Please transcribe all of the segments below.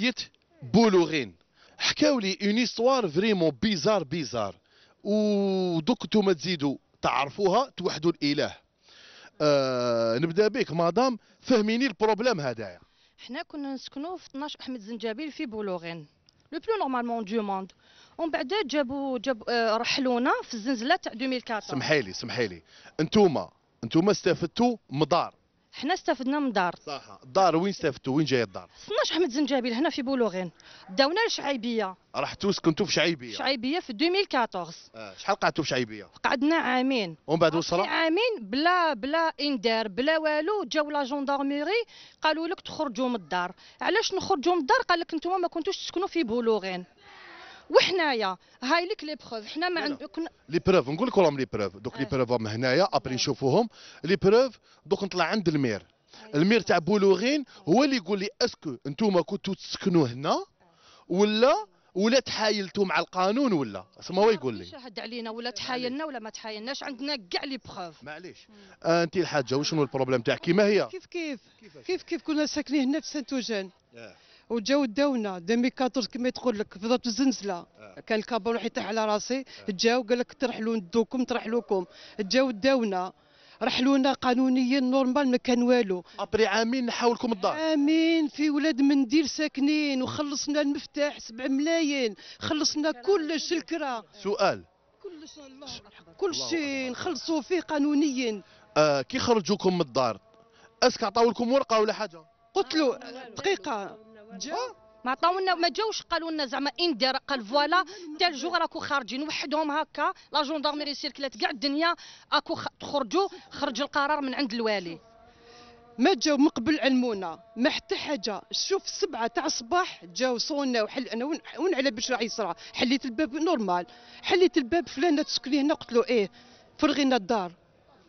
جمعيه بولوغين حكاو لي اون استوار فريمون بيزار بيزار ودوك نتوما تزيدوا تعرفوها توحدوا الاله آه نبدا بك مدام فهميني البروبليم هذايا حنا كنا نسكنوا في 12 احمد زنجابيل في بولوغين لو بلو نورمالمون دو موند ومن بعد جابوا جابوا آه، رحلونا في الزنزله تاع 2014 سمحي لي سمحي لي انتوما انتوما استفدتوا مدار حنا استفدنا من دار صح الدار وين استفدتوا وين جايه الدار 12 احمد زنجبيل هنا في بولوغين داونا لشعيبيه رحتوا سكنتوا في شعيبيه شعيبيه في 2014 آه. شحال قعدتوا في شعيبيه قعدنا عامين ومن بعد وصلوا عامين بلا بلا اندار بلا والو جاو لا جوندارميري قالوا لك تخرجوا من الدار علاش نخرجوا من الدار قال لك انتم ما كنتوش تسكنوا في بولوغين وحنايا هاي لك لي بروف حنا ما عندنا لي بروف نقول لك راهم لي بروف دوك لي بروف آه. راهم هنايا ابري آه. نشوفوهم لي بروف دوك نطلع عند المير آه. المير تاع بولوغين هو اللي يقول لي اسكو انتوما كنتوا تسكنوا هنا ولا ولا تحايلتوا مع القانون ولا اسما هو يقول لي شهد علينا ولا تحايلنا ولا ما تحايلناش عندنا كاع لي بروف معليش انت الحاجه وشنو البروبليم تاعك كيما هي كيف كيف كيف كيف, كيف كنا ساكنين هنا في سانتوجان وجاو داونا 2014 كما تقول لك في ضربه الزلزله آه. كان الكابون يطيح على راسي آه. جاو قال لك ترحلوا ندوكم ترحلوكم جاو داونا رحلونا قانونيا نورمال ما كان والو ابري عامين نحاولكم الدار عامين في ولاد منديل ساكنين وخلصنا المفتاح 7 ملايين خلصنا كلش الكرا سؤال كلش الله كل شيء نخلصوا فيه قانونيا آه كي خرجوكم من الدار اسك عطاو لكم ورقه ولا حاجه قلت له دقيقه جو ما عطاونا ما جاوش قالوا لنا زعما اندير قال فوالا تاع الجو راكو خارجين وحدهم هكا لا جوندارميري سيركلات كاع الدنيا اكو تخرجوا خرج القرار من عند الوالي ما جاو من قبل علمونا ما حتى حاجه شوف سبعة تاع الصباح جاو صونا وحل انا وين على باش راه يصرى حليت الباب نورمال حليت الباب فلانه تسكني هنا قلت له ايه فرغينا الدار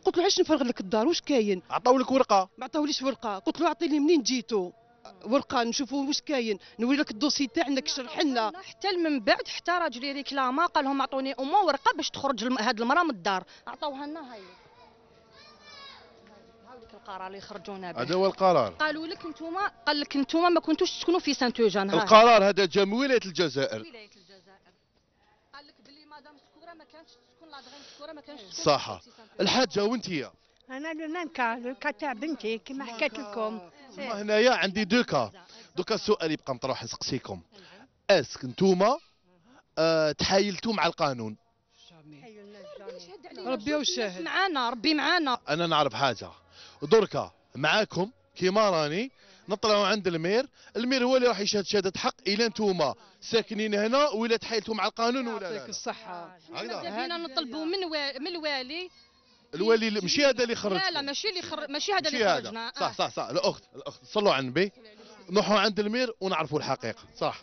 قلت له علاش نفرغ لك الدار واش كاين عطاولك ورقه ما عطاوليش ورقه قلت له اعطيني منين جيتو آه، ورقه نشوفوا واش كاين نوري لك الدوسي تاعنا كشرح لنا حتى من بعد حتى راجلي ريكلاما قال لهم عطوني امه ورقه باش تخرج هاد المراه من الدار عطاوها لنا هاي القرار اللي خرجونا به هذا هو القرار قالوا لك نتوما قال لك نتوما ما كنتوش تسكنوا في سانت اوجان القرار هذا جا من ولايه الجزائر ولايه الجزائر قال لك بلي مدام سكوره ما كانتش تسكن لا دغين سكوره ما كانتش تسكن صح الحاجه وانت انا لو نان كا لو كا تاع بنتي كيما حكيت لكم إيه. هنايا عندي دو كا دوكا السؤال يبقى مطروح نسقسيكم اسك نتوما أه تحايلتوا مع القانون ربي وشاهد معانا ربي معانا انا نعرف حاجه دركا معاكم كيما راني نطلعوا عند المير المير هو اللي راح يشهد شهاده حق الى نتوما ساكنين هنا ولا تحايلتوا مع القانون ولا لا يعطيك الصحه هكذا بينا نطلبوا من الوالي الوالي ماشي هذا اللي خرج لا لا ماشي اللي خرج ماشي هذا اللي خرجنا آه. صح صح صح الاخت الاخت صلوا على النبي نروحوا عند المير ونعرفوا الحقيقه صح